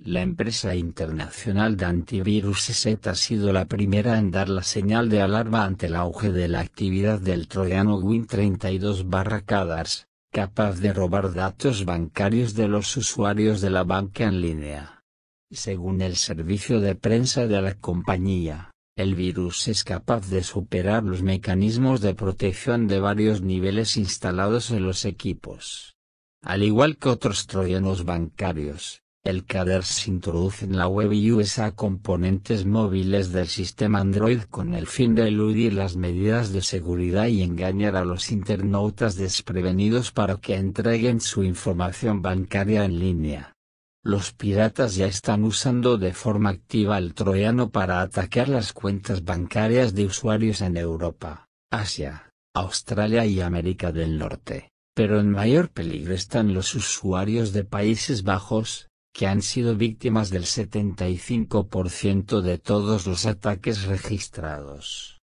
La empresa internacional de antivirus SET ha sido la primera en dar la señal de alarma ante el auge de la actividad del troyano Win32-Cadars, capaz de robar datos bancarios de los usuarios de la banca en línea. Según el servicio de prensa de la compañía, el virus es capaz de superar los mecanismos de protección de varios niveles instalados en los equipos. Al igual que otros troyanos bancarios, el Cader se introduce en la web y usa componentes móviles del sistema Android con el fin de eludir las medidas de seguridad y engañar a los internautas desprevenidos para que entreguen su información bancaria en línea. Los piratas ya están usando de forma activa el troyano para atacar las cuentas bancarias de usuarios en Europa, Asia, Australia y América del Norte, pero en mayor peligro están los usuarios de Países Bajos, que han sido víctimas del 75% de todos los ataques registrados.